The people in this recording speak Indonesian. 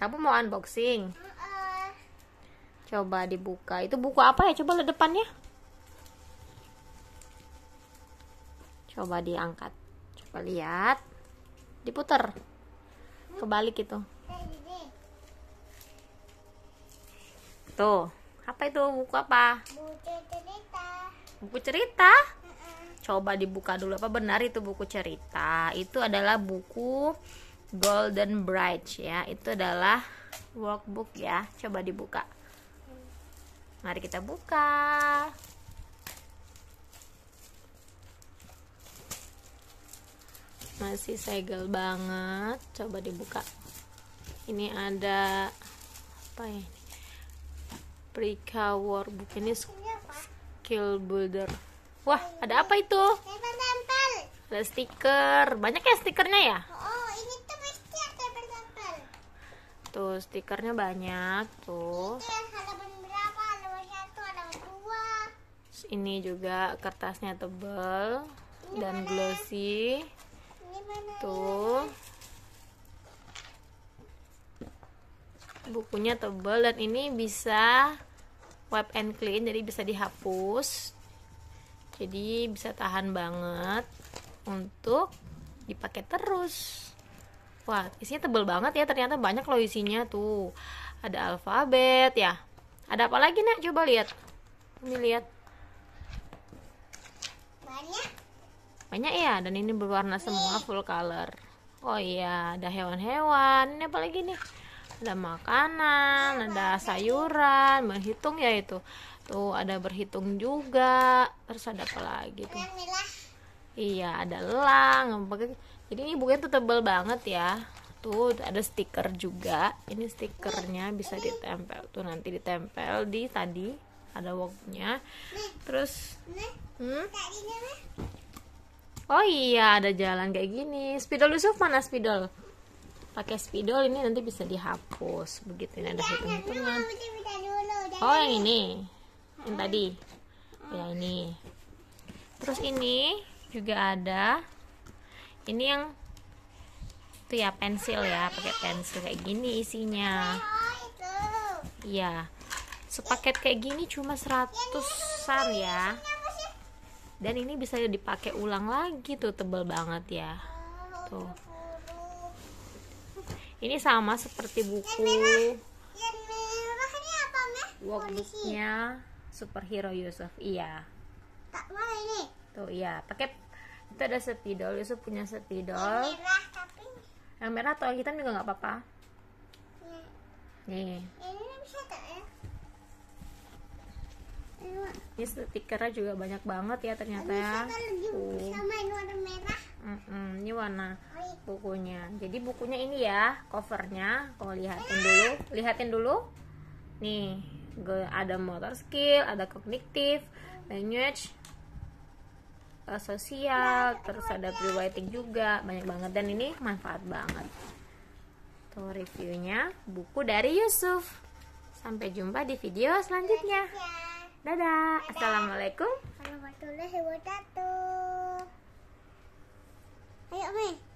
Kamu mau unboxing? Uh. Coba dibuka. Itu buku apa ya? Coba lihat depannya. Coba diangkat. Coba lihat. Diputer. Kebalik itu. Tuh. Apa itu? Buku apa? Buku cerita. Buku cerita? Coba dibuka dulu apa benar itu buku cerita? Itu adalah buku Golden Bright ya. Itu adalah workbook ya. Coba dibuka. Mari kita buka. Masih segel banget. Coba dibuka. Ini ada apa ya? Prika workbook ini skill builder. Wah, ada apa itu? Ada stiker. Banyak ya stikernya ya? Oh, Tuh, stikernya banyak tuh. Ini juga kertasnya tebel Ini dan mana? glossy. Ini mana? Tuh. Bukunya tebel dan ini bisa wipe and clean jadi bisa dihapus. Jadi bisa tahan banget untuk dipakai terus. Wah, isinya tebel banget ya. Ternyata banyak loh isinya tuh. Ada alfabet ya. Ada apa lagi, Nak? Coba lihat. Ini lihat. Banyak. Banyak ya, dan ini berwarna semua full color. Oh iya, ada hewan-hewan. Ini apa lagi nih? Ada makanan, ada sayuran, berhitung ya itu. Tuh, ada berhitung juga. Terus ada apa lagi tuh? iya ada elang gitu. jadi ini bukunya tuh tebel banget ya tuh ada stiker juga ini stikernya bisa ditempel tuh nanti ditempel di tadi ada woknya terus hmm? oh iya ada jalan kayak gini spidol Yusuf mana spidol pakai spidol ini nanti bisa dihapus begitu ini ada hitung-hitungan oh yang ini yang tadi ya ini terus ini juga ada ini yang itu ya pensil ya pakai pensil kayak gini isinya iya sepaket kayak gini cuma seratusan ya dan ini bisa dipakai ulang lagi tuh tebal banget ya tuh ini sama seperti buku workbooknya superhero Yusuf iya Tuh gitu, iya, pakai itu ada spidol, Yusuf punya spidol. Yang merah tapi yang merah atau yang hitam juga nggak apa-apa. Iya. Nih. Ini bisa ya? stikernya juga banyak banget ya ternyata ya. warna ini warna bukunya. Jadi bukunya ini ya covernya. Kau lihatin iya. dulu, lihatin dulu. Nih, ada motor skill, ada kognitif, language, uh, sosial terus ada pre writing juga banyak banget dan ini manfaat banget tuh reviewnya buku dari Yusuf sampai jumpa di video selanjutnya dadah, dadah. assalamualaikum warahmatullahi wabarakatuh ayo Mei